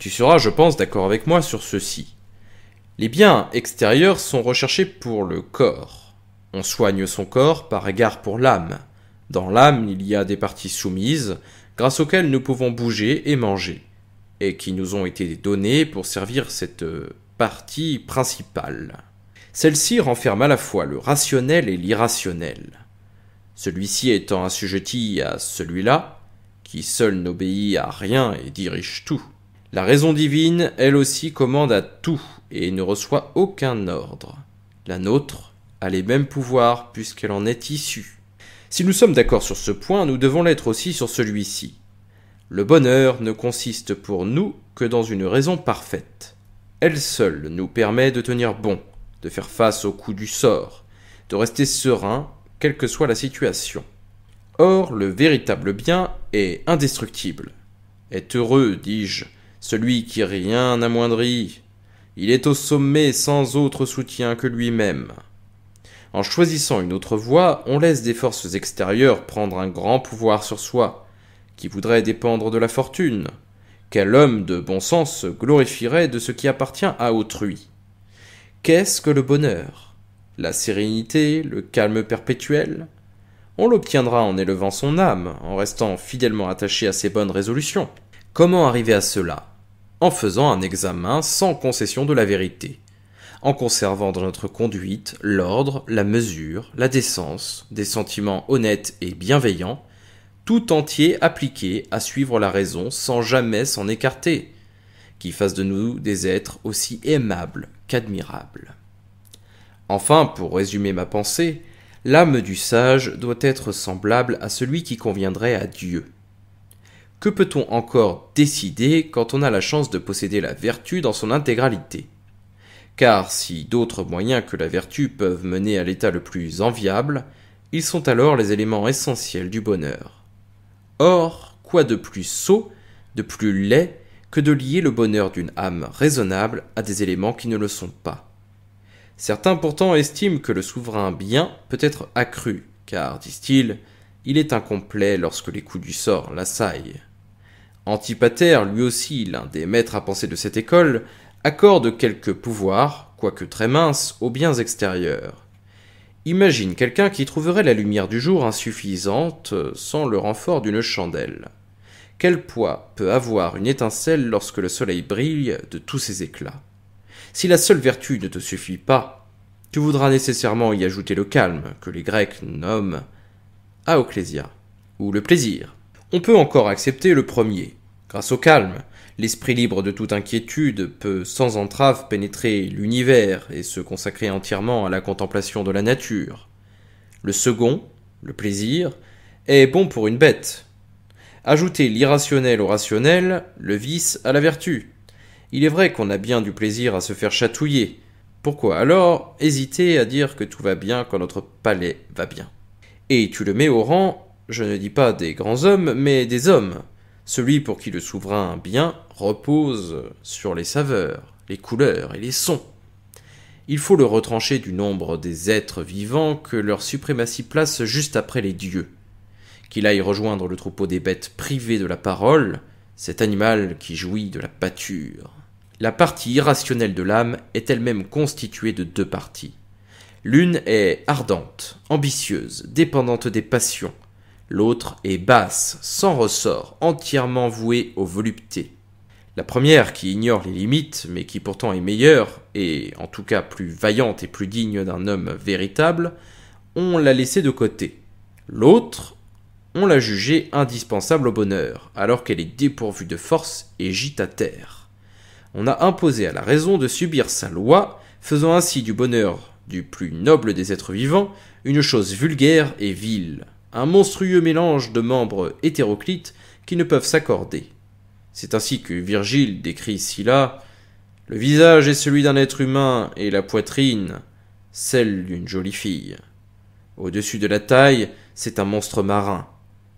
Tu seras, je pense, d'accord avec moi sur ceci. Les biens extérieurs sont recherchés pour le corps. On soigne son corps par égard pour l'âme. Dans l'âme, il y a des parties soumises, grâce auxquelles nous pouvons bouger et manger, et qui nous ont été données pour servir cette euh, partie principale. Celle-ci renferme à la fois le rationnel et l'irrationnel. Celui-ci étant assujetti à celui-là, qui seul n'obéit à rien et dirige tout. La raison divine, elle aussi, commande à tout et ne reçoit aucun ordre. La nôtre a les mêmes pouvoirs puisqu'elle en est issue. Si nous sommes d'accord sur ce point, nous devons l'être aussi sur celui-ci. Le bonheur ne consiste pour nous que dans une raison parfaite. Elle seule nous permet de tenir bon, de faire face au coup du sort, de rester serein, quelle que soit la situation. Or, le véritable bien est indestructible. Est heureux, dis-je, celui qui rien n'amoindrit. Il est au sommet sans autre soutien que lui-même. En choisissant une autre voie, on laisse des forces extérieures prendre un grand pouvoir sur soi, qui voudrait dépendre de la fortune. Quel homme de bon sens se glorifierait de ce qui appartient à autrui Qu'est-ce que le bonheur La sérénité, le calme perpétuel On l'obtiendra en élevant son âme, en restant fidèlement attaché à ses bonnes résolutions. Comment arriver à cela en faisant un examen sans concession de la vérité, en conservant dans notre conduite l'ordre, la mesure, la décence, des sentiments honnêtes et bienveillants, tout entier appliqué à suivre la raison sans jamais s'en écarter, qui fasse de nous des êtres aussi aimables qu'admirables. Enfin, pour résumer ma pensée, l'âme du sage doit être semblable à celui qui conviendrait à Dieu que peut-on encore décider quand on a la chance de posséder la vertu dans son intégralité Car si d'autres moyens que la vertu peuvent mener à l'état le plus enviable, ils sont alors les éléments essentiels du bonheur. Or, quoi de plus sot, de plus laid, que de lier le bonheur d'une âme raisonnable à des éléments qui ne le sont pas Certains pourtant estiment que le souverain bien peut être accru, car, disent-ils, il est incomplet lorsque les coups du sort l'assaillent. Antipater, lui aussi l'un des maîtres à penser de cette école, accorde quelques pouvoirs, quoique très minces, aux biens extérieurs. Imagine quelqu'un qui trouverait la lumière du jour insuffisante sans le renfort d'une chandelle. Quel poids peut avoir une étincelle lorsque le soleil brille de tous ses éclats Si la seule vertu ne te suffit pas, tu voudras nécessairement y ajouter le calme que les Grecs nomment aoklesia » ou le plaisir, on peut encore accepter le premier. Grâce au calme, l'esprit libre de toute inquiétude peut sans entrave pénétrer l'univers et se consacrer entièrement à la contemplation de la nature. Le second, le plaisir, est bon pour une bête. Ajouter l'irrationnel au rationnel, le vice à la vertu. Il est vrai qu'on a bien du plaisir à se faire chatouiller. Pourquoi alors hésiter à dire que tout va bien quand notre palais va bien Et tu le mets au rang je ne dis pas des grands hommes, mais des hommes. Celui pour qui le souverain bien repose sur les saveurs, les couleurs et les sons. Il faut le retrancher du nombre des êtres vivants que leur suprématie place juste après les dieux. Qu'il aille rejoindre le troupeau des bêtes privées de la parole, cet animal qui jouit de la pâture. La partie irrationnelle de l'âme est elle-même constituée de deux parties. L'une est ardente, ambitieuse, dépendante des passions, l'autre est basse, sans ressort, entièrement vouée aux voluptés. La première, qui ignore les limites, mais qui pourtant est meilleure, et en tout cas plus vaillante et plus digne d'un homme véritable, on l'a laissée de côté. L'autre, on l'a jugée indispensable au bonheur, alors qu'elle est dépourvue de force et gît à terre. On a imposé à la raison de subir sa loi, faisant ainsi du bonheur du plus noble des êtres vivants une chose vulgaire et vile un monstrueux mélange de membres hétéroclites qui ne peuvent s'accorder. C'est ainsi que Virgile décrit Scylla Le visage est celui d'un être humain et la poitrine celle d'une jolie fille. Au-dessus de la taille, c'est un monstre marin,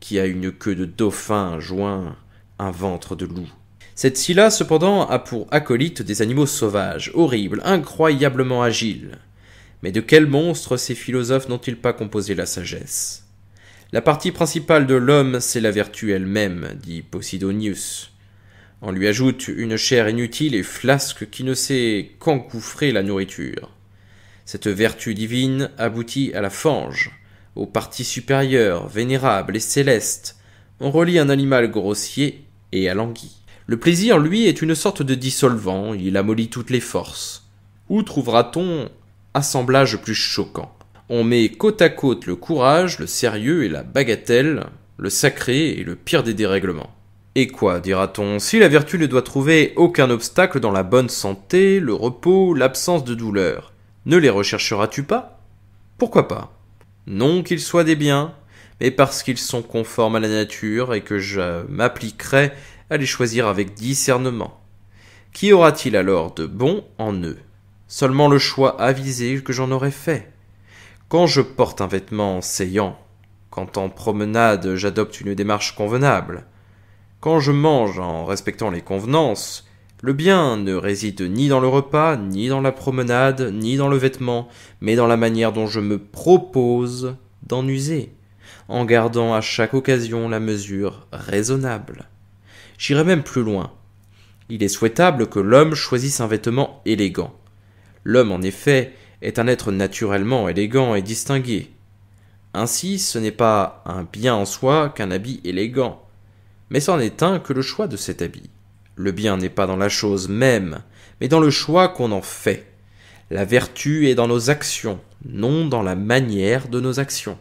qui a une queue de dauphin joint, un ventre de loup. Cette Scylla, cependant, a pour acolyte des animaux sauvages, horribles, incroyablement agiles. Mais de quel monstre ces philosophes n'ont-ils pas composé la sagesse la partie principale de l'homme, c'est la vertu elle-même, dit Posidonius. On lui ajoute une chair inutile et flasque qui ne sait qu'engouffrer la nourriture. Cette vertu divine aboutit à la fange, aux parties supérieures, vénérables et célestes. On relie un animal grossier et à l'anguille. Le plaisir, lui, est une sorte de dissolvant, il amollit toutes les forces. Où trouvera-t-on assemblage plus choquant on met côte à côte le courage, le sérieux et la bagatelle, le sacré et le pire des dérèglements. Et quoi, dira-t-on, si la vertu ne doit trouver aucun obstacle dans la bonne santé, le repos, l'absence de douleur, ne les rechercheras-tu pas Pourquoi pas Non qu'ils soient des biens, mais parce qu'ils sont conformes à la nature et que je m'appliquerai à les choisir avec discernement. Qu'y aura-t-il alors de bon en eux Seulement le choix avisé que j'en aurais fait. Quand je porte un vêtement saillant, quand en promenade j'adopte une démarche convenable, quand je mange en respectant les convenances, le bien ne réside ni dans le repas, ni dans la promenade, ni dans le vêtement, mais dans la manière dont je me propose d'en user, en gardant à chaque occasion la mesure raisonnable. J'irai même plus loin. Il est souhaitable que l'homme choisisse un vêtement élégant. L'homme, en effet, est un être naturellement élégant et distingué. Ainsi, ce n'est pas un bien en soi qu'un habit élégant, mais c'en est un que le choix de cet habit. Le bien n'est pas dans la chose même, mais dans le choix qu'on en fait. La vertu est dans nos actions, non dans la manière de nos actions.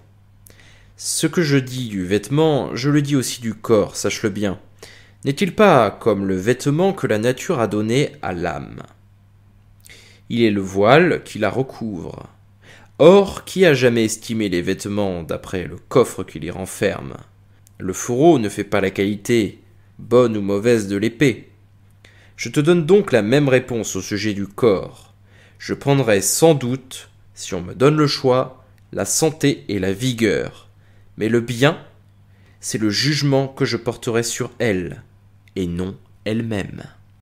Ce que je dis du vêtement, je le dis aussi du corps, sache-le bien. N'est-il pas comme le vêtement que la nature a donné à l'âme il est le voile qui la recouvre. Or, qui a jamais estimé les vêtements d'après le coffre qui les renferme Le fourreau ne fait pas la qualité, bonne ou mauvaise, de l'épée. Je te donne donc la même réponse au sujet du corps. Je prendrai sans doute, si on me donne le choix, la santé et la vigueur. Mais le bien, c'est le jugement que je porterai sur elle, et non elle-même.